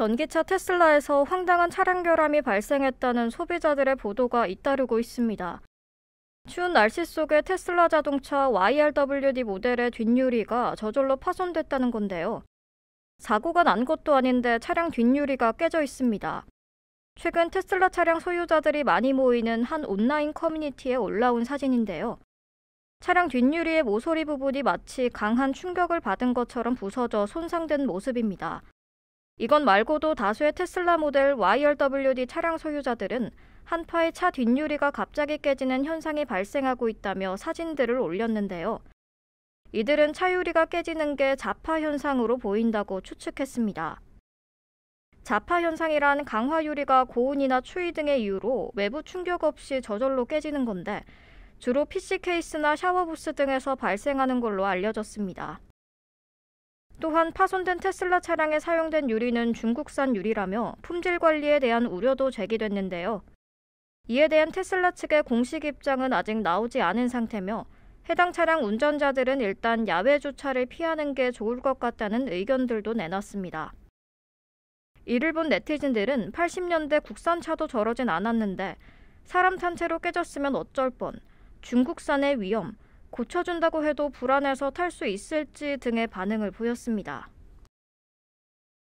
전기차 테슬라에서 황당한 차량 결함이 발생했다는 소비자들의 보도가 잇따르고 있습니다. 추운 날씨 속에 테슬라 자동차 YRWD 모델의 뒷유리가 저절로 파손됐다는 건데요. 사고가 난 것도 아닌데 차량 뒷유리가 깨져 있습니다. 최근 테슬라 차량 소유자들이 많이 모이는 한 온라인 커뮤니티에 올라온 사진인데요. 차량 뒷유리의 모서리 부분이 마치 강한 충격을 받은 것처럼 부서져 손상된 모습입니다. 이건 말고도 다수의 테슬라 모델 YRWD 차량 소유자들은 한파에 차 뒷유리가 갑자기 깨지는 현상이 발생하고 있다며 사진들을 올렸는데요. 이들은 차유리가 깨지는 게 자파 현상으로 보인다고 추측했습니다. 자파 현상이란 강화 유리가 고온이나 추위 등의 이유로 외부 충격 없이 저절로 깨지는 건데 주로 PC 케이스나 샤워부스 등에서 발생하는 걸로 알려졌습니다. 또한 파손된 테슬라 차량에 사용된 유리는 중국산 유리라며 품질 관리에 대한 우려도 제기됐는데요. 이에 대한 테슬라 측의 공식 입장은 아직 나오지 않은 상태며 해당 차량 운전자들은 일단 야외 주차를 피하는 게 좋을 것 같다는 의견들도 내놨습니다. 이를 본 네티즌들은 80년대 국산차도 저러진 않았는데 사람 탄 채로 깨졌으면 어쩔 뻔, 중국산의 위험, 고쳐준다고 해도 불안해서 탈 수 있을지 등의 반응을 보였습니다.